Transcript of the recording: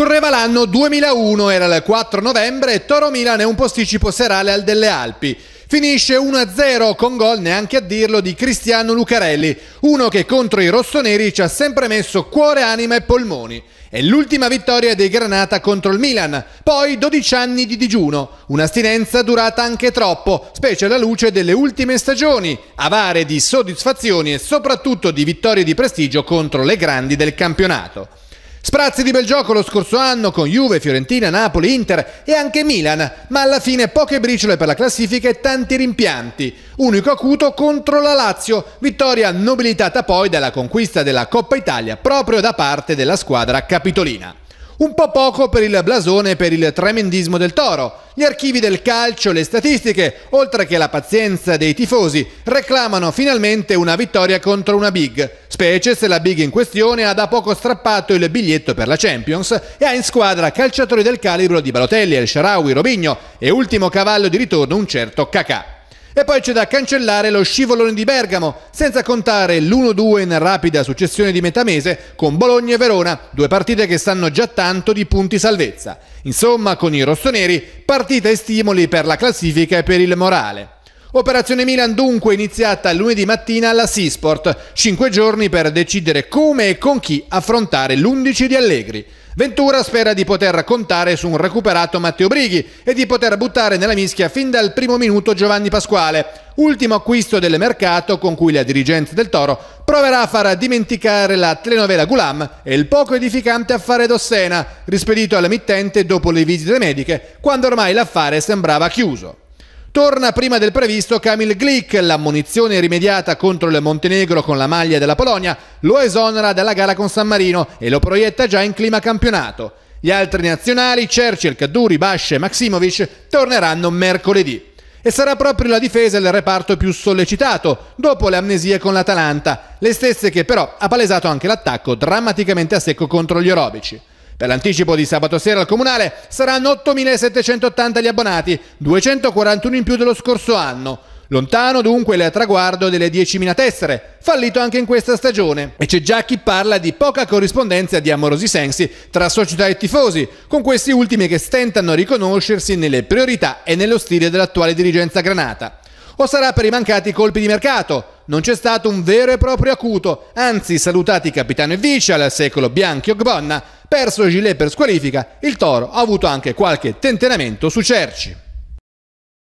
Correva l'anno 2001, era il 4 novembre e Toro Milan è un posticipo serale al delle Alpi. Finisce 1-0 con gol, neanche a dirlo, di Cristiano Lucarelli, uno che contro i rossoneri ci ha sempre messo cuore, anima e polmoni. È l'ultima vittoria dei Granata contro il Milan, poi 12 anni di digiuno, un'astinenza durata anche troppo, specie alla luce delle ultime stagioni, avare di soddisfazioni e soprattutto di vittorie di prestigio contro le grandi del campionato. Sprazzi di bel gioco lo scorso anno con Juve, Fiorentina, Napoli, Inter e anche Milan, ma alla fine poche briciole per la classifica e tanti rimpianti. Unico acuto contro la Lazio, vittoria nobilitata poi dalla conquista della Coppa Italia proprio da parte della squadra capitolina. Un po' poco per il blasone e per il tremendismo del toro. Gli archivi del calcio, le statistiche, oltre che la pazienza dei tifosi, reclamano finalmente una vittoria contro una big, specie se la big in questione ha da poco strappato il biglietto per la Champions e ha in squadra calciatori del calibro di Balotelli, El Sharawi, Robigno e ultimo cavallo di ritorno un certo Kakà. E poi c'è da cancellare lo scivolone di Bergamo, senza contare l'1-2 in rapida successione di metà mese con Bologna e Verona, due partite che stanno già tanto di punti salvezza. Insomma, con i rossoneri, partita e stimoli per la classifica e per il morale. Operazione Milan dunque iniziata lunedì mattina alla Seasport, 5 giorni per decidere come e con chi affrontare l'11 di Allegri. Ventura spera di poter contare su un recuperato Matteo Brighi e di poter buttare nella mischia fin dal primo minuto Giovanni Pasquale, ultimo acquisto del mercato con cui la dirigente del Toro proverà a far dimenticare la telenovela Gulam e il poco edificante affare d'Ossena, rispedito alla mittente dopo le visite mediche, quando ormai l'affare sembrava chiuso. Torna prima del previsto Kamil Glick, l'ammonizione rimediata contro il Montenegro con la maglia della Polonia lo esonera dalla gara con San Marino e lo proietta già in clima campionato. Gli altri nazionali, Churchill, Caduri, Basce e Maksimovic, torneranno mercoledì. E sarà proprio la difesa il reparto più sollecitato, dopo le amnesie con l'Atalanta, le stesse che però ha palesato anche l'attacco drammaticamente a secco contro gli Orobici. Per l'anticipo di sabato sera al Comunale saranno 8.780 gli abbonati, 241 in più dello scorso anno. Lontano dunque il traguardo delle 10.000 tessere, fallito anche in questa stagione. E c'è già chi parla di poca corrispondenza di amorosi sensi tra società e tifosi, con questi ultimi che stentano a riconoscersi nelle priorità e nello stile dell'attuale dirigenza granata. O sarà per i mancati colpi di mercato? Non c'è stato un vero e proprio acuto, anzi salutati capitano e vice al secolo Bianchi Ogbonna, perso Gilet per squalifica, il Toro ha avuto anche qualche tentenamento su Cerci.